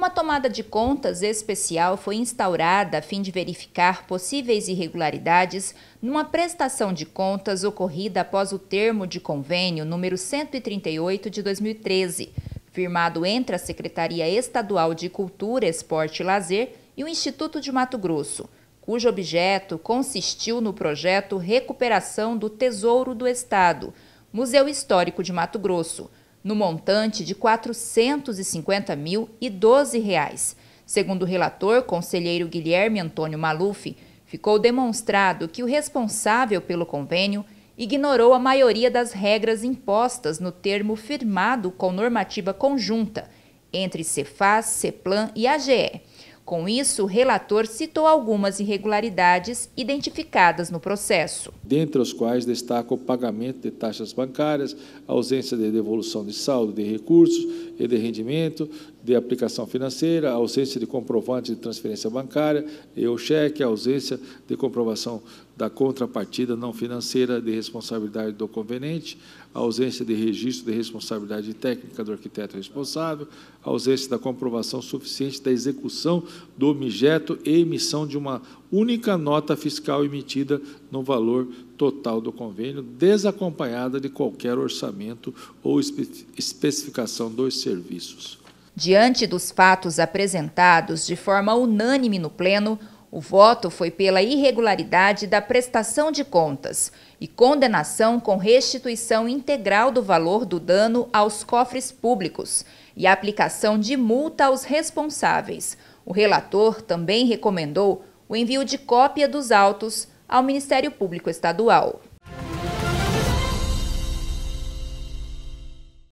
Uma tomada de contas especial foi instaurada a fim de verificar possíveis irregularidades numa prestação de contas ocorrida após o termo de convênio número 138 de 2013, firmado entre a Secretaria Estadual de Cultura, Esporte e Lazer e o Instituto de Mato Grosso, cujo objeto consistiu no projeto Recuperação do Tesouro do Estado, Museu Histórico de Mato Grosso no montante de R$ 450.012. Segundo o relator, conselheiro Guilherme Antônio Maluf, ficou demonstrado que o responsável pelo convênio ignorou a maioria das regras impostas no termo firmado com normativa conjunta entre Cefaz, Ceplan e AGE com isso, o relator citou algumas irregularidades identificadas no processo. Dentre os quais destaca o pagamento de taxas bancárias, ausência de devolução de saldo de recursos e de rendimento, de aplicação financeira, ausência de comprovante de transferência bancária e o cheque, ausência de comprovação da contrapartida não financeira de responsabilidade do conveniente, a ausência de registro de responsabilidade técnica do arquiteto responsável, a ausência da comprovação suficiente da execução do objeto e emissão de uma única nota fiscal emitida no valor total do convênio, desacompanhada de qualquer orçamento ou espe especificação dos serviços. Diante dos fatos apresentados de forma unânime no Pleno, o voto foi pela irregularidade da prestação de contas e condenação com restituição integral do valor do dano aos cofres públicos e aplicação de multa aos responsáveis. O relator também recomendou o envio de cópia dos autos ao Ministério Público Estadual.